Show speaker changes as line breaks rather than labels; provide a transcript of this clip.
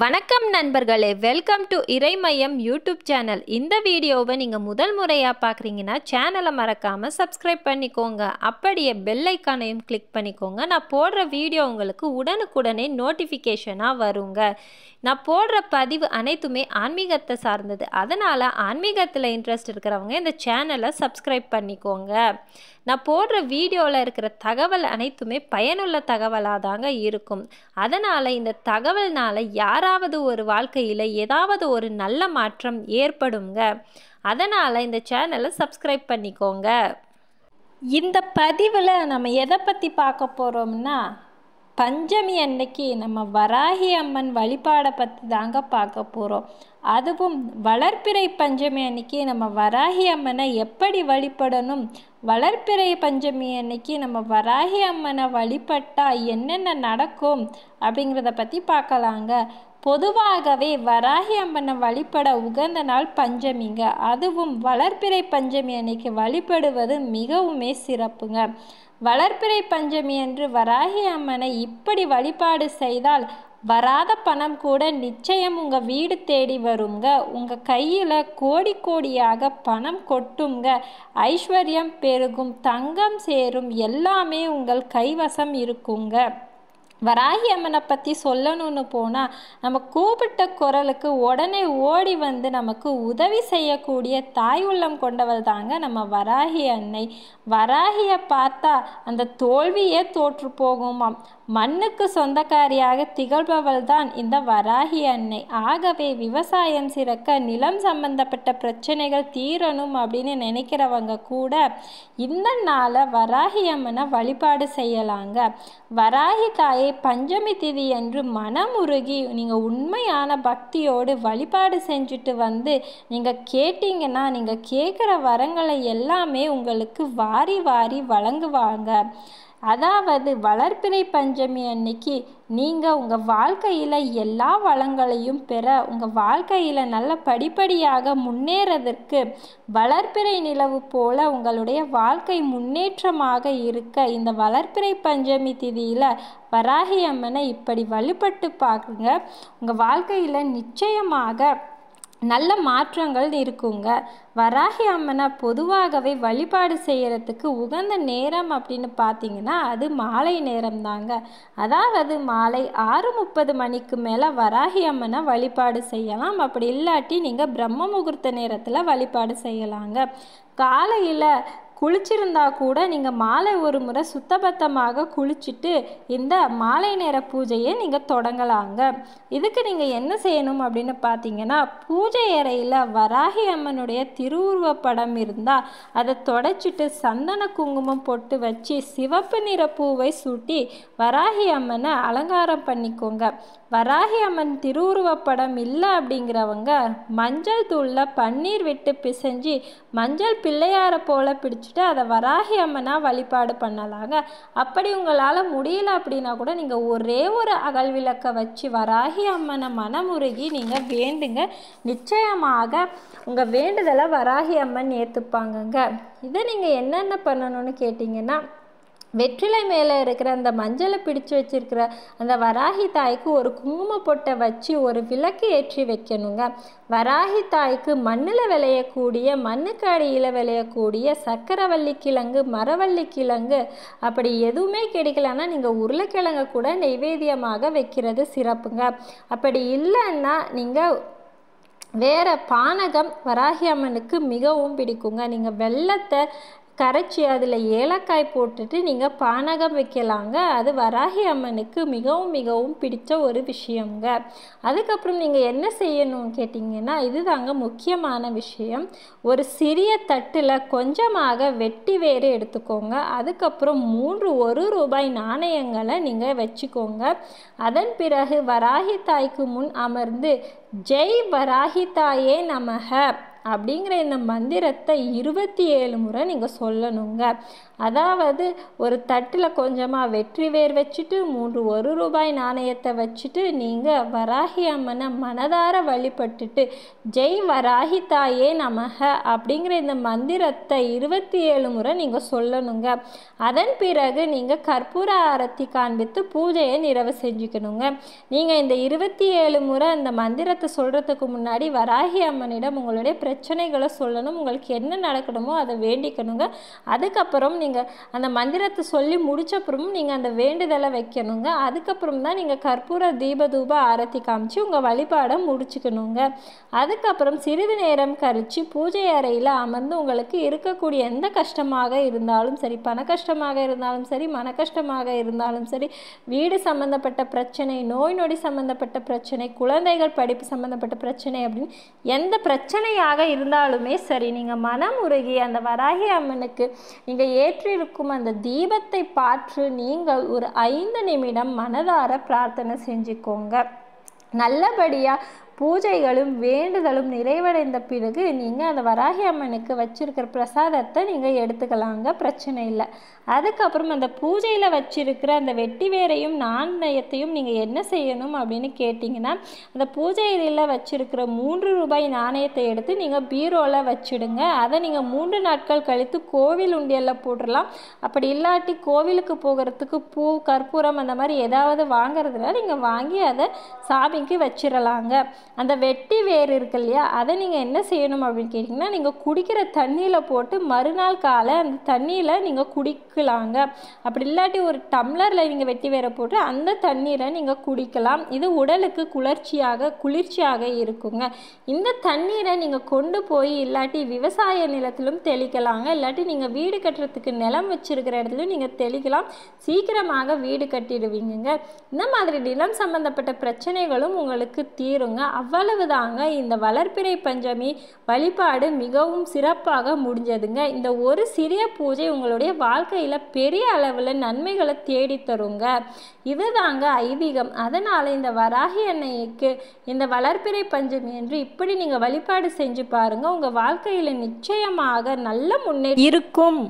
வணக்கம் நண்பர்களே welcome to Iraimaiyam YouTube channel இந்த வீடியோவை நீங்கள் முதல் முறையாக பார்க்குறீங்கன்னா சேனலை மறக்காமல் சப்ஸ்கிரைப் பண்ணிக்கோங்க அப்படியே பெல்லைக்கானையும் கிளிக் பண்ணிக்கோங்க நான் போடுற வீடியோ உங்களுக்கு உடனுக்குடனே நோட்டிஃபிகேஷனாக வருங்க நான் போடுற பதிவு அனைத்துமே ஆன்மீகத்தை சார்ந்தது அதனால் ஆன்மீகத்தில் இன்ட்ரெஸ்ட் இருக்கிறவங்க இந்த சேனலை சப்ஸ்கிரைப் பண்ணிக்கோங்க நான் போடுற வீடியோவில் இருக்கிற தகவல் அனைத்துமே பயனுள்ள தகவலாக தாங்க இருக்கும் அதனால் இந்த தகவல்னால் யாராவது ஒரு வாழ்க்கையில் ஏதாவது ஒரு நல்ல மாற்றம் ஏற்படுங்க அதனால் இந்த சேனலை சப்ஸ்கிரைப் பண்ணிக்கோங்க இந்த பதிவில் நம்ம எதை பற்றி பார்க்க போகிறோம்னா பஞ்சமி அன்னைக்கு நம்ம வராகி அம்மன் வழிபாடை பற்றி தாங்க பார்க்க போகிறோம் அதுவும் வளர்ப்பிறை பஞ்சமி அன்னைக்கு நம்ம வராகி அம்மனை எப்படி வழிபடணும் வளர்ப்பிறைய பஞ்சமி அன்னைக்கு நம்ம வராகி அம்மனை வழிபட்டால் என்னென்ன நடக்கும் அப்படிங்கிறத பற்றி பார்க்கலாங்க பொதுவாகவே வராகி அம்மனை வழிபட உகந்த நாள் பஞ்சமிங்க அதுவும் வளர்ப்பிறை பஞ்சமி அன்னைக்கு வழிபடுவது மிகவுமே சிறப்புங்க வளர்ப்பிறை பஞ்சமி அன்று வராகி அம்மனை இப்படி வழிபாடு செய்தால் வராத பணம் கூட நிச்சயம் உங்கள் வீடு தேடி வருங்க உங்கள் கையில் கோடி கோடியாக பணம் கொட்டுங்க ஐஸ்வர்யம் பெருகும் தங்கம் சேரும் எல்லாமே உங்கள் கைவசம் இருக்குங்க வராகி அம்மனை பற்றி சொல்லணும்னு போனால் நம்ம கூப்பிட்ட குரலுக்கு உடனே ஓடி வந்து நமக்கு உதவி செய்யக்கூடிய தாய் உள்ளம் கொண்டவள் தாங்க நம்ம வராகி அன்னை வராகியை பார்த்தா அந்த தோல்வியே தோற்று போகுமாம் மண்ணுக்கு சொந்தக்காரியாக திகழ்பவள் தான் இந்த வராகி அன்னை ஆகவே விவசாயம் சிறக்க நிலம் சம்பந்தப்பட்ட பிரச்சனைகள் தீரணும் அப்படின்னு நினைக்கிறவங்க கூட இந்த நாளை வராகி அம்மனை வழிபாடு செய்யலாங்க வராகி தாயை பஞ்சமி திதி என்று மனமுருகி நீங்கள் உண்மையான பக்தியோடு வழிபாடு செஞ்சுட்டு வந்து நீங்கள் கேட்டிங்கன்னா நீங்கள் கேட்குற வரங்களை எல்லாமே உங்களுக்கு வாரி வாரி வழங்குவாங்க அதாவது வளர்ப்பிறை பஞ்சமி அன்னைக்கு நீங்கள் உங்கள் வாழ்க்கையில் எல்லா வளங்களையும் பெற உங்கள் வாழ்க்கையில் நல்ல படிப்படியாக முன்னேறதற்கு வளர்ப்பிறை நிலவு போல உங்களுடைய வாழ்க்கை முன்னேற்றமாக இருக்க இந்த வளர்ப்பிறை பஞ்சமி திதியில் வராகி அம்மனை இப்படி வழிபட்டு பார்க்குங்க உங்கள் வாழ்க்கையில் நிச்சயமாக நல்ல மாற்றங்கள் இருக்குங்க வராகி அம்மனை பொதுவாகவே வழிபாடு செய்கிறதுக்கு உகந்த நேரம் அப்படின்னு பார்த்தீங்கன்னா அது மாலை நேரம் தாங்க அதாவது மாலை ஆறு முப்பது மணிக்கு மேலே வராகி அம்மனை வழிபாடு செய்யலாம் அப்படி இல்லாட்டி நீங்கள் பிரம்ம முகூர்த்த நேரத்தில் வழிபாடு செய்யலாங்க காலையில் குளிச்சிருந்தா கூட நீங்கள் மாலை ஒரு முறை சுத்தபத்தமாக குளிச்சுட்டு இந்த மாலை நேர பூஜையை நீங்கள் தொடங்கலாங்க இதுக்கு நீங்கள் என்ன செய்யணும் அப்படின்னு பார்த்தீங்கன்னா பூஜை அறையில் வராகி அம்மனுடைய திருவுருவ படம் இருந்தால் அதை தொடச்சிட்டு சந்தன குங்குமம் போட்டு வச்சு சிவப்பு நிற பூவை சூட்டி வராகி அம்மனை அலங்காரம் பண்ணிக்கோங்க வராகி அம்மன் திருவுருவப்படம் இல்லை அப்படிங்கிறவங்க மஞ்சள் தூளில் பன்னீர் விட்டு பிசைஞ்சு மஞ்சள் பிள்ளையாரை போல பிடிச்சி வச்சுட்டு அதை வராகி அம்மனாக வழிபாடு பண்ணலாங்க அப்படி உங்களால் முடியல அப்படின்னா கூட நீங்கள் ஒரே ஒரு அகல் விளக்கை வச்சு வராகி அம்மனை மனமுருகி நீங்கள் வேண்டுங்க நிச்சயமாக உங்கள் வேண்டுதலை வராகி அம்மன் ஏற்றுப்பாங்கங்க இதை நீங்கள் என்னென்ன பண்ணணும்னு கேட்டிங்கன்னா வெற்றிலை மேலே இருக்கிற அந்த மஞ்சளை பிடிச்சு வச்சிருக்கிற அந்த வராகி தாய்க்கு ஒரு குங்கும பொட்டை வச்சு ஒரு விளக்கு ஏற்றி வைக்கணுங்க வராகி தாய்க்கு மண்ணில் விளையக்கூடிய மண்ணுக்கு அடியில் விளையக்கூடிய சக்கரவள்ளி கிழங்கு மரவள்ளி கிழங்கு அப்படி எதுவுமே கிடைக்கலன்னா நீங்கள் உருளைக்கிழங்கு கூட நைவேத்தியமாக வைக்கிறது சிறப்புங்க அப்படி இல்லைன்னா நீங்கள் வேறு பானகம் வராகி அம்மனுக்கு மிகவும் பிடிக்குங்க நீங்கள் வெள்ளத்தை கரைச்சி அதில் ஏலக்காய் போட்டுட்டு நீங்கள் பானகம் வைக்கலாங்க அது வராகி அம்மனுக்கு மிகவும் மிகவும் பிடித்த ஒரு விஷயங்க அதுக்கப்புறம் நீங்கள் என்ன செய்யணும்னு கேட்டிங்கன்னா இதுதாங்க முக்கியமான விஷயம் ஒரு சிறிய தட்டில் கொஞ்சமாக வெட்டி வேறு எடுத்துக்கோங்க அதுக்கப்புறம் மூன்று ஒரு ரூபாய் நாணயங்களை நீங்கள் வச்சுக்கோங்க அதன் பிறகு வராகி தாய்க்கு முன் அமர்ந்து ஜெய் வராகி தாயே நமக அப்படிங்கிற இந்த மந்திரத்தை இருபத்தி ஏழு முறை நீங்கள் சொல்லணுங்க அதாவது ஒரு தட்டில் கொஞ்சமாக வெற்றி வேர் வச்சுட்டு மூன்று ஒரு ரூபாய் நாணயத்தை வச்சுட்டு நீங்கள் வராகி அம்மனை மனதார வழிபட்டுட்டு ஜெய் வராகி தாயே நமக அப்படிங்கிற இந்த மந்திரத்தை இருபத்தி ஏழு முறை நீங்கள் சொல்லணுங்க அதன் பிறகு நீங்கள் கற்பூர ஆரத்தி காண்பித்து பூஜையை நிறைவு செஞ்சுக்கணுங்க நீங்கள் இந்த இருபத்தி ஏழு முறை இந்த மந்திரத்தை சொல்கிறதுக்கு முன்னாடி வராகி அம்மனிடம் உங்களுடைய பிரச்சனைகளை சொல்லணும் உங்களுக்கு என்ன நடக்கணுமோ அதை வேண்டிக்கணுங்க அதுக்கப்புறம் நீங்கள் அந்த மந்திரத்தை சொல்லி முடிச்சப்புறமும் நீங்கள் அந்த வேண்டுதலை வைக்கணுங்க அதுக்கப்புறம் தான் நீங்கள் கற்பூர தீபதூப ஆரத்தி காமிச்சு உங்கள் வழிபாடை முடிச்சுக்கணுங்க அதுக்கப்புறம் சிறிது நேரம் கழித்து பூஜை அறையில் அமர்ந்து உங்களுக்கு இருக்கக்கூடிய எந்த கஷ்டமாக இருந்தாலும் சரி பண கஷ்டமாக இருந்தாலும் சரி மன கஷ்டமாக இருந்தாலும் சரி வீடு சம்மந்தப்பட்ட பிரச்சனை நோய் நொடி சம்மந்தப்பட்ட பிரச்சனை குழந்தைகள் படிப்பு சம்மந்தப்பட்ட பிரச்சனை அப்படின்னு எந்த பிரச்சனையாக இருந்தாலுமே சரி நீங்கள் மனம் உருகி அந்த வராகி அம்மனுக்கு நீங்கள் ஏற்றிருக்கும் அந்த தீபத்தை பார்த்து நீங்கள் ஒரு ஐந்து நிமிடம் மனதார பிரார்த்தனை செஞ்சுக்கோங்க நல்லபடியாக பூஜைகளும் வேண்டுதலும் நிறைவடைந்த பிறகு நீங்கள் அந்த வராகி அம்மனுக்கு வச்சுருக்கிற பிரசாதத்தை நீங்கள் எடுத்துக்கலாங்க பிரச்சனை இல்லை அதுக்கப்புறம் அந்த பூஜையில் வச்சுருக்கிற அந்த வெட்டி வேரையும் நாணயத்தையும் நீங்கள் என்ன செய்யணும் அப்படின்னு கேட்டிங்கன்னா அந்த பூஜையில வச்சுருக்கிற மூன்று ரூபாய் நாணயத்தை எடுத்து நீங்கள் பீரோவில் வச்சுடுங்க அதை நீங்கள் மூன்று நாட்கள் கழித்து கோவில் உண்டியலில் போட்டுடலாம் அப்படி இல்லாட்டி கோவிலுக்கு போகிறதுக்கு பூ கற்பூரம் அந்த மாதிரி ஏதாவது வாங்குறதுனால நீங்கள் வாங்கி அதை சாமிக்கு வச்சிடலாங்க அந்த வெட்டி வேர் இருக்கு இல்லையா அதை நீங்கள் என்ன செய்யணும் அப்படின்னு கேட்டிங்கன்னா நீங்கள் குடிக்கிற தண்ணியில் போட்டு மறுநாள் காலை அந்த தண்ணியில் நீங்கள் குடிக்கலாங்க அப்படி இல்லாட்டி ஒரு டம்ளரில் நீங்கள் வெட்டி வேரை போட்டு அந்த தண்ணீரை நீங்கள் குடிக்கலாம் இது உடலுக்கு குளிர்ச்சியாக குளிர்ச்சியாக இருக்குங்க இந்த தண்ணீரை நீங்கள் கொண்டு போய் இல்லாட்டி விவசாய நிலத்திலும் தெளிக்கலாங்க இல்லாட்டி நீங்கள் வீடு கட்டுறதுக்கு நிலம் வச்சுருக்கிற இடத்துலையும் நீங்கள் தெளிக்கலாம் சீக்கிரமாக வீடு கட்டிடுவீங்க இந்த மாதிரி நிலம் சம்மந்தப்பட்ட பிரச்சனைகளும் உங்களுக்கு தீருங்க அவ்வளவுதாங்க இந்த வளர்ப்பிறை பஞ்சமி வழிபாடு மிகவும் சிறப்பாக முடிஞ்சதுங்க இந்த ஒரு சிறிய பூஜை உங்களுடைய வாழ்க்கையில் பெரிய அளவில் நன்மைகளை தேடித்தருங்க இதுதாங்க ஐதீகம் அதனால் இந்த வராகி அன்னைக்கு இந்த வளர்ப்பிறை பஞ்சமி என்று இப்படி நீங்கள் வழிபாடு செஞ்சு பாருங்கள் உங்கள் வாழ்க்கையில் நிச்சயமாக நல்ல முன்னே இருக்கும்